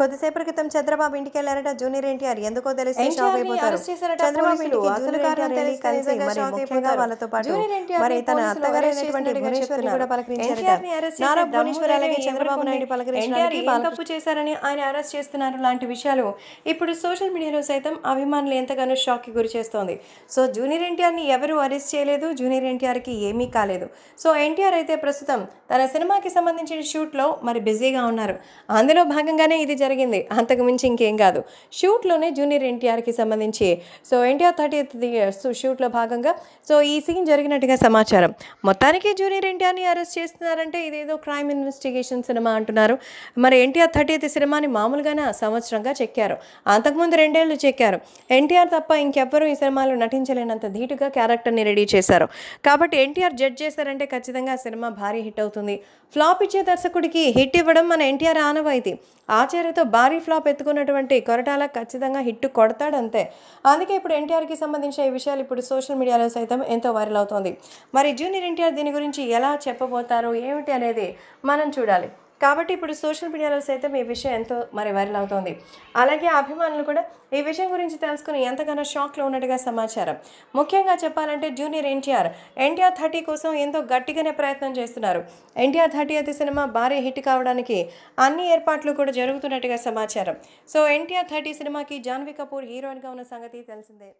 కొద్దిసేపటి క్రితం చంద్రబాబు ఇంటికి వెళ్ళారట జూనియర్ ఎన్టీఆర్ ఎందుకో తెలిసి షాక్ అయిపోతారు చంద్రబాబు ఇంటికి అసలు కలిసి మరి ముఖ్యంగా వాళ్ళతో పాటు మరి తన నాయుడు చేశారని ఆయన అరెస్ట్ చేస్తున్నారు లాంటి విషయాలు ఇప్పుడు సోషల్ మీడియాలో సైతం అభిమానులు ఎంతగానో కి గురి చేస్తోంది సో జూనియర్ ని ఎవరు అరెస్ట్ చేయలేదు జూనియర్ కి ఏమీ కాలేదు సో ఎన్టీఆర్ అయితే ప్రస్తుతం తన సినిమాకి సంబంధించిన షూట్ లో మరి బిజీగా ఉన్నారు అందులో భాగంగానే ఇది జరిగింది అంతకుమించి ఇంకేం కాదు షూట్లోనే జూనియర్ ఎన్టీఆర్కి సంబంధించి సో ఎన్టీఆర్ థర్టీ ఎయిత్ షూట్లో భాగంగా సో ఈ సీన్ జరిగినట్టుగా సమాచారం మొత్తానికి జూనియర్ ఎన్టీఆర్ని అరెస్ట్ చేస్తున్నారంటే ఇదేదో క్రైమ్ ఇన్వెస్టిగేషన్ సినిమా అంటున్నారు మరి ఎన్టీఆర్ థర్టీ సినిమాని మామూలుగానే సంవత్సరంగా చెక్కారు అంతకుముందు రెండేళ్లు చెక్కారు ఎన్టీఆర్ తప్ప ఇంకెవ్వరూ ఈ సినిమాలో నటించలేనంత ధీటుగా క్యారెక్టర్ని రెడీ చేశారు కాబట్టి ఎన్టీఆర్ జడ్జ్ చేశారంటే ఖచ్చితంగా సినిమా భారీ హిట్ అవుతుంది ఫ్లాప్ ఇచ్చే దర్శకుడికి హిట్ ఇవ్వడం మన ఎన్టీఆర్ ఆనవాయితీ ఆచార్యతో భారీ ఫ్లాప్ ఎత్తుకున్నటువంటి కొరటాల ఖచ్చితంగా హిట్ కొడతాడంతే అందుకే ఇప్పుడు ఎన్టీఆర్కి సంబంధించిన ఈ విషయాలు ఇప్పుడు సోషల్ మీడియాలో సైతం ఎంతో వైరల్ అవుతోంది మరి జూనియర్ ఎన్టీఆర్ దీని గురించి ఎలా చెప్పబోతారు ఏమిటి అనేది మనం చూడాలి కాబట్టి ఇప్పుడు సోషల్ మీడియాలో సైతం ఈ విషయం ఎంతో మరి వైరల్ అవుతోంది అలాగే అభిమానులు కూడా ఈ విషయం గురించి తెలుసుకుని ఎంతగానో షాక్లో ఉన్నట్టుగా సమాచారం ముఖ్యంగా చెప్పాలంటే జూనియర్ ఎన్టీఆర్ ఎన్టీఆర్ థర్టీ కోసం ఎంతో గట్టిగానే ప్రయత్నం చేస్తున్నారు ఎన్టీఆర్ థర్టీ అయితే సినిమా భారీ హిట్ కావడానికి అన్ని ఏర్పాట్లు కూడా జరుగుతున్నట్టుగా సమాచారం సో ఎన్టీఆర్ థర్టీ సినిమాకి జాన్వీ కపూర్ హీరోయిన్గా ఉన్న సంగతి తెలిసిందే